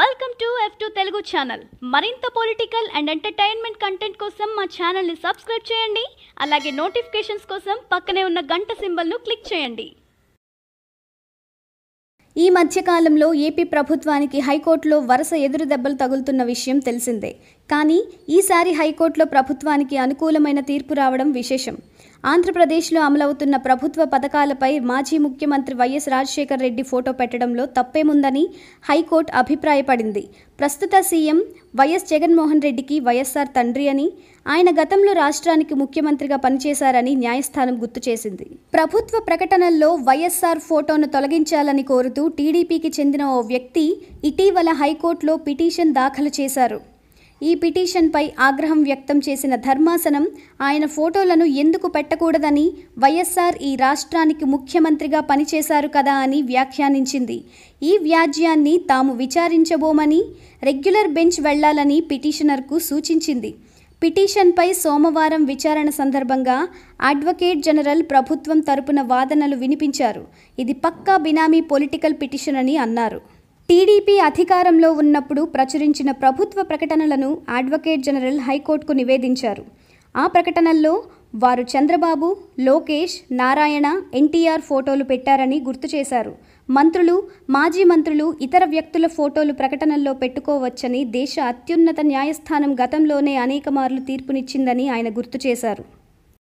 welcome to F two Telugu channel మరింత political and entertainment content కోసం మా ఛానల్ని సబ్స్క్రైబ్ చేయండి అలాగే నోటిఫికేషన్స్ కోసం పక్కనే ఉన్న గంట సింబల్ను క్లిక్ చేయండి ఈ మధ్యకాలంలో ఏపీ ప్రభుత్వానికి హైకోర్టులో వరుస ఎదురు దెబ్బలు తగులుతున్న విషయం తెలిసిందే కానీ ఈసారి హైకోర్టులో ప్రభుత్వానికి అనుకూలమైన తీర్పు రావడం విశేషం ఆంధ్రప్రదేశ్లో అమలవుతున్న ప్రభుత్వ పథకాలపై మాజీ ముఖ్యమంత్రి వైఎస్ రాజశేఖర్ రెడ్డి ఫోటో పెట్టడంలో తప్పేముందని హైకోర్టు అభిప్రాయపడింది ప్రస్తుత సీఎం వైఎస్ జగన్మోహన్ రెడ్డికి వైఎస్ఆర్ తండ్రి అని ఆయన గతంలో రాష్ట్రానికి ముఖ్యమంత్రిగా పనిచేశారని న్యాయస్థానం గుర్తు చేసింది ప్రభుత్వ ప్రకటనల్లో వైఎస్ఆర్ ఫోటోను తొలగించాలని కోరుతూ టీడీపీకి చెందిన ఓ వ్యక్తి ఇటీవల హైకోర్టులో పిటిషన్ దాఖలు చేశారు ఈ పిటిషన్పై ఆగ్రహం వ్యక్తం చేసిన ధర్మాసనం ఆయన ఫోటోలను ఎందుకు పెట్టకూడదని వైఎస్ఆర్ ఈ రాష్ట్రానికి ముఖ్యమంత్రిగా పనిచేశారు కదా అని వ్యాఖ్యానించింది ఈ వ్యాజ్యాన్ని తాము విచారించబోమని రెగ్యులర్ బెంచ్ వెళ్లాలని పిటిషనర్కు సూచించింది పిటిషన్పై సోమవారం విచారణ సందర్భంగా అడ్వకేట్ జనరల్ ప్రభుత్వం తరపున వాదనలు వినిపించారు ఇది పక్కా బినామీ పొలిటికల్ పిటిషన్ అని అన్నారు టీడీపీ అధికారంలో ఉన్నప్పుడు ప్రచురించిన ప్రభుత్వ ప్రకటనలను అడ్వకేట్ జనరల్ హైకోర్టుకు నివేదించారు ఆ ప్రకటనల్లో వారు చంద్రబాబు లోకేష్ నారాయణ ఎన్టీఆర్ ఫోటోలు పెట్టారని గుర్తు చేశారు మంత్రులు మాజీ మంత్రులు ఇతర వ్యక్తుల ఫోటోలు ప్రకటనల్లో పెట్టుకోవచ్చని దేశ అత్యున్నత న్యాయస్థానం గతంలోనే అనేక మార్లు తీర్పునిచ్చిందని ఆయన గుర్తు చేశారు